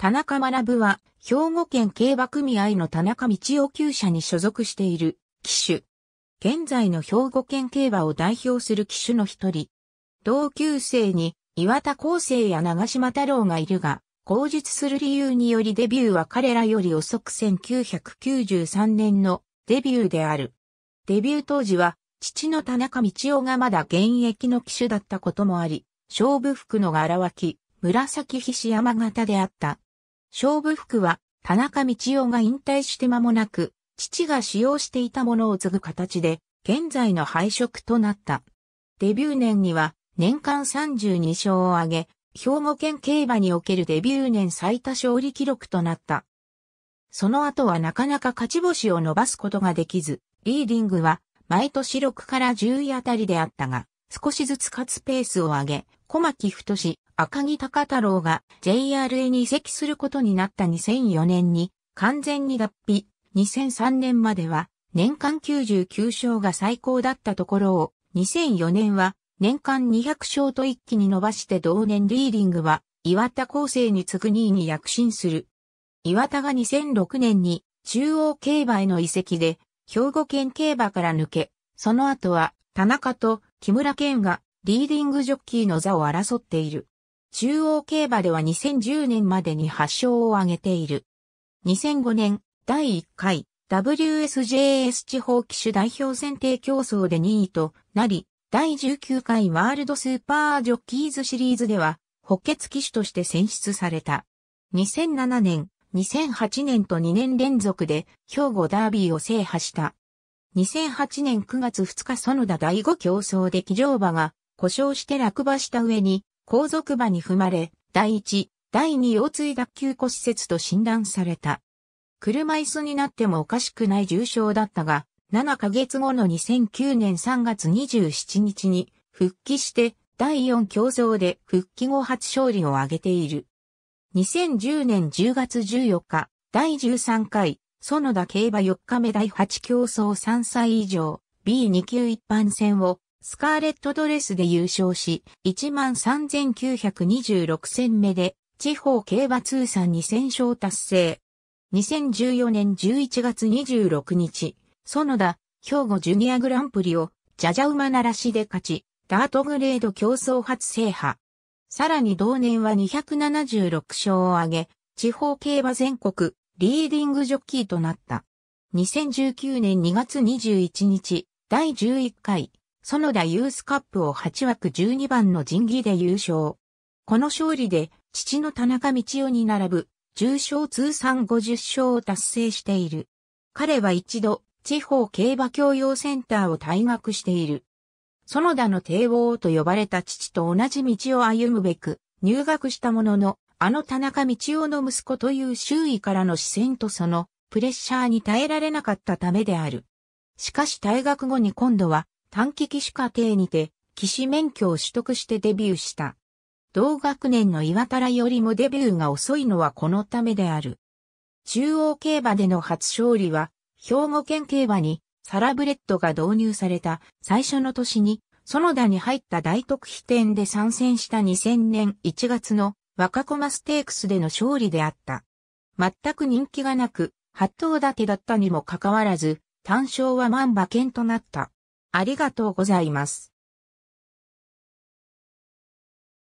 田中学は、兵庫県競馬組合の田中道夫厩舎に所属している、騎手。現在の兵庫県競馬を代表する騎手の一人。同級生に、岩田光生や長島太郎がいるが、後述する理由によりデビューは彼らより遅く1993年のデビューである。デビュー当時は、父の田中道夫がまだ現役の騎手だったこともあり、勝負服の柄荒脇、紫菱山型であった。勝負服は、田中道夫が引退して間もなく、父が使用していたものを継ぐ形で、現在の配色となった。デビュー年には、年間32勝を挙げ、兵庫県競馬におけるデビュー年最多勝利記録となった。その後はなかなか勝ち星を伸ばすことができず、リーディングは毎年6から10位あたりであったが、少しずつ勝つペースを上げ、小牧太志、赤木高太郎が JRA に移籍することになった2004年に完全に脱皮、2003年までは年間99勝が最高だったところを2004年は年間200勝と一気に伸ばして同年リーディングは岩田厚生に次ぐ2位に躍進する。岩田が2006年に中央競馬への移籍で兵庫県競馬から抜け、その後は田中と木村健がリーディングジョッキーの座を争っている。中央競馬では2010年までに8勝を挙げている。2005年第1回 WSJS 地方騎手代表選定競争で2位となり、第19回ワールドスーパージョッキーズシリーズでは、補欠騎手として選出された。2007年、2008年と2年連続で、兵庫ダービーを制覇した。2008年9月2日園田第5競争で騎乗馬が故障して落馬した上に後続馬に踏まれ、第1、第2腰椎脱臼骨折と診断された。車椅子になってもおかしくない重傷だったが、7ヶ月後の2009年3月27日に復帰して第4競争で復帰後初勝利を挙げている。2010年10月14日、第13回園田競馬4日目第8競争3歳以上 B2 級一般戦をスカーレットドレスで優勝し、13,926戦目で地方競馬通算2000勝達成。2014年11月26日、園田、兵庫ジュニアグランプリを、ジャジャ馬ならしで勝ち、ダートグレード競争初制覇。さらに同年は276勝を挙げ、地方競馬全国、リーディングジョッキーとなった。2019年2月21日、第11回、園田ユースカップを8枠12番の人技で優勝。この勝利で、父の田中道夫に並ぶ、重賞通算50勝を達成している。彼は一度、地方競馬教養センターを退学している。園田の帝王と呼ばれた父と同じ道を歩むべく、入学したものの、あの田中道夫の息子という周囲からの視線とそのプレッシャーに耐えられなかったためである。しかし退学後に今度は短期騎士家庭にて騎士免許を取得してデビューした。同学年の岩田らよりもデビューが遅いのはこのためである。中央競馬での初勝利は、兵庫県競馬にサラブレッドが導入された最初の年に、園田に入った大特飛店で参戦した2000年1月の若駒ステークスでの勝利であった。全く人気がなく、八頭立てだったにもかかわらず、単勝は万馬券となった。ありがとうございます。